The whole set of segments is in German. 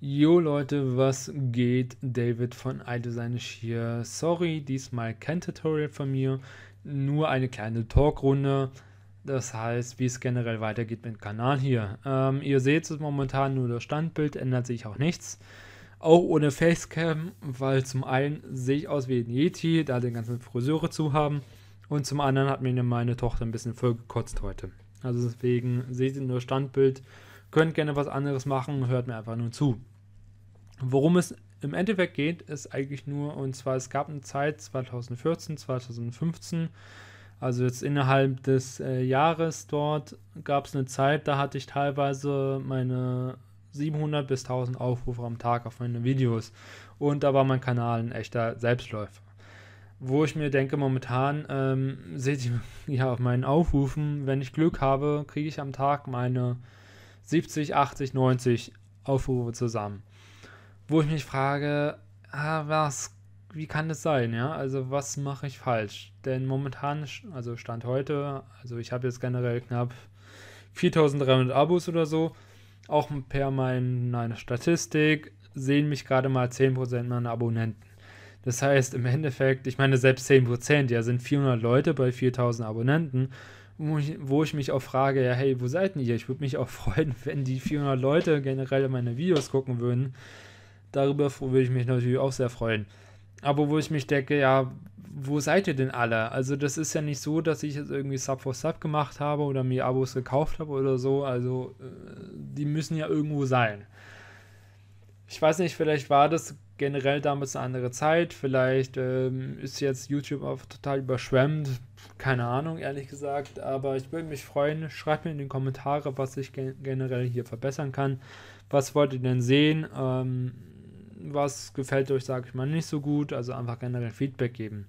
Jo Leute, was geht? David von iDesign ist hier. Sorry, diesmal kein Tutorial von mir, nur eine kleine Talkrunde. Das heißt, wie es generell weitergeht mit dem Kanal hier. Ähm, ihr seht es momentan nur das Standbild, ändert sich auch nichts. Auch ohne Facecam, weil zum einen sehe ich aus wie ein Yeti, da den ganzen Friseure zu haben. Und zum anderen hat mir meine Tochter ein bisschen voll gekotzt heute. Also deswegen seht ihr nur Standbild könnt gerne was anderes machen, hört mir einfach nur zu. Worum es im Endeffekt geht, ist eigentlich nur, und zwar es gab eine Zeit 2014, 2015, also jetzt innerhalb des äh, Jahres dort gab es eine Zeit, da hatte ich teilweise meine 700 bis 1000 Aufrufe am Tag auf meine Videos und da war mein Kanal ein echter Selbstläufer. Wo ich mir denke, momentan ähm, seht ihr ja auf meinen Aufrufen, wenn ich Glück habe, kriege ich am Tag meine 70, 80, 90 Aufrufe zusammen. Wo ich mich frage, ah, was, wie kann das sein, ja? Also was mache ich falsch? Denn momentan, also Stand heute, also ich habe jetzt generell knapp 4300 Abos oder so. Auch per meiner Statistik sehen mich gerade mal 10% meiner Abonnenten. Das heißt, im Endeffekt, ich meine, selbst 10%, ja, sind 400 Leute bei 4000 Abonnenten wo ich mich auch frage, ja, hey, wo seid ihr? Ich würde mich auch freuen, wenn die 400 Leute generell meine Videos gucken würden. Darüber würde ich mich natürlich auch sehr freuen. Aber wo ich mich denke, ja, wo seid ihr denn alle? Also das ist ja nicht so, dass ich jetzt irgendwie Sub for Sub gemacht habe oder mir Abos gekauft habe oder so. Also äh, die müssen ja irgendwo sein. Ich weiß nicht, vielleicht war das generell damals eine andere Zeit. Vielleicht ähm, ist jetzt YouTube auch total überschwemmt. Keine Ahnung, ehrlich gesagt. Aber ich würde mich freuen. Schreibt mir in die Kommentare, was ich gen generell hier verbessern kann. Was wollt ihr denn sehen? Ähm, was gefällt euch, sage ich mal, nicht so gut? Also einfach generell Feedback geben.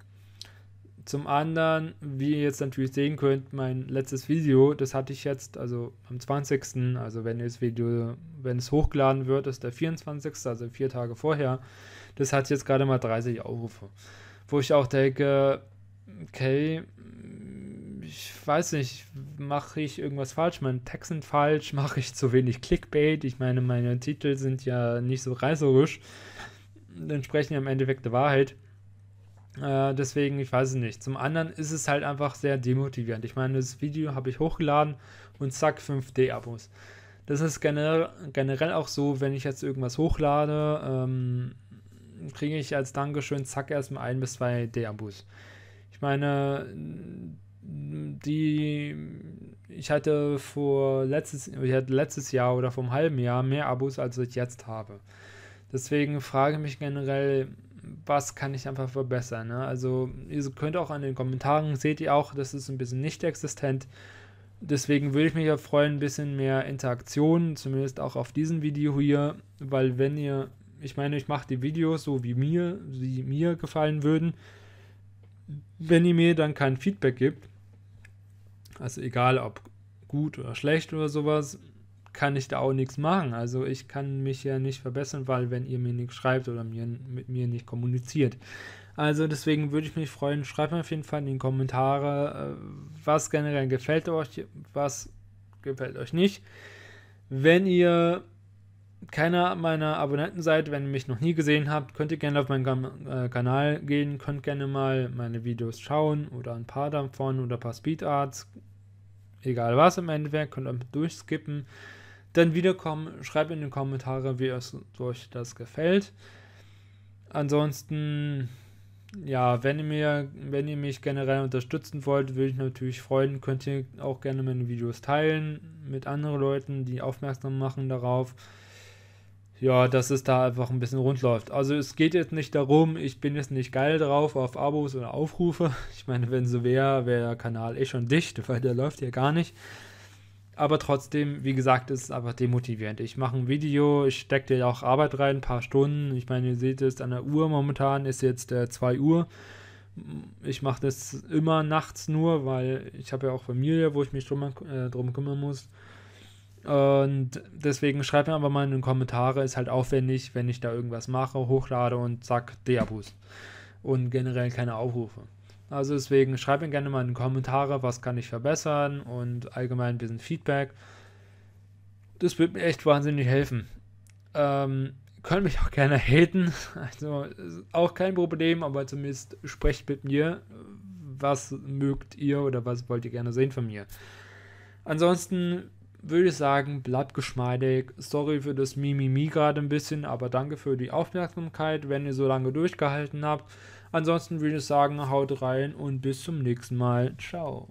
Zum anderen, wie ihr jetzt natürlich sehen könnt, mein letztes Video, das hatte ich jetzt, also am 20., also wenn das Video, wenn es hochgeladen wird, ist der 24., also vier Tage vorher, das hat jetzt gerade mal 30 Aufrufe. Wo ich auch denke, okay, ich weiß nicht, mache ich irgendwas falsch, meine Texte sind falsch, mache ich zu wenig Clickbait, ich meine, meine Titel sind ja nicht so reißerisch, entsprechen ja im Endeffekt der Wahrheit. Äh, deswegen, ich weiß es nicht. Zum anderen ist es halt einfach sehr demotivierend. Ich meine, das Video habe ich hochgeladen und zack, 5D-Abos. Das ist generell, generell auch so, wenn ich jetzt irgendwas hochlade, ähm, kriege ich als Dankeschön zack erstmal ein bis zwei D-Abos. Ich meine, die ich hatte vor letztes, ich hatte letztes Jahr oder vor einem halben Jahr mehr Abos, als ich jetzt habe. Deswegen frage ich mich generell, was kann ich einfach verbessern. Ne? Also ihr könnt auch an den Kommentaren, seht ihr auch, das ist ein bisschen nicht existent. Deswegen würde ich mich ja freuen, ein bisschen mehr Interaktion, zumindest auch auf diesem Video hier, weil wenn ihr, ich meine, ich mache die Videos so wie mir, wie mir gefallen würden. Wenn ihr mir dann kein Feedback gibt, also egal ob gut oder schlecht oder sowas, kann ich da auch nichts machen. Also ich kann mich ja nicht verbessern, weil wenn ihr mir nichts schreibt oder mir, mit mir nicht kommuniziert. Also deswegen würde ich mich freuen, schreibt mir auf jeden Fall in die Kommentare, äh, was generell gefällt euch, was gefällt euch nicht. Wenn ihr keiner meiner Abonnenten seid, wenn ihr mich noch nie gesehen habt, könnt ihr gerne auf meinen äh, Kanal gehen, könnt gerne mal meine Videos schauen oder ein paar davon oder ein paar Speed Arts, egal was im Endeffekt, könnt ihr durchskippen dann wiederkommen. Schreibt in die Kommentare, wie euch das gefällt. Ansonsten, ja, wenn ihr, mir, wenn ihr mich generell unterstützen wollt, würde ich natürlich freuen. Könnt ihr auch gerne meine Videos teilen mit anderen Leuten, die aufmerksam machen darauf. Ja, dass es da einfach ein bisschen rund läuft. Also es geht jetzt nicht darum, ich bin jetzt nicht geil drauf auf Abos oder Aufrufe. Ich meine, wenn so wäre, wäre der Kanal eh schon dicht, weil der läuft ja gar nicht. Aber trotzdem, wie gesagt, ist es einfach demotivierend. Ich mache ein Video, ich stecke dir auch Arbeit rein, ein paar Stunden. Ich meine, ihr seht es an der Uhr momentan, ist jetzt äh, 2 Uhr. Ich mache das immer nachts nur, weil ich habe ja auch Familie, wo ich mich drum, äh, drum kümmern muss. Und deswegen schreibt mir einfach mal in den Kommentare, ist halt aufwendig, wenn ich da irgendwas mache, hochlade und zack, Deabus. Und generell keine Aufrufe. Also deswegen schreibt mir gerne mal in die Kommentare, was kann ich verbessern und allgemein ein bisschen Feedback. Das würde mir echt wahnsinnig helfen. Ähm, können mich auch gerne haten, also auch kein Problem, aber zumindest sprecht mit mir, was mögt ihr oder was wollt ihr gerne sehen von mir. Ansonsten würde ich sagen, bleibt geschmeidig. Sorry für das Mimimi gerade ein bisschen, aber danke für die Aufmerksamkeit, wenn ihr so lange durchgehalten habt. Ansonsten würde ich sagen, haut rein und bis zum nächsten Mal. Ciao.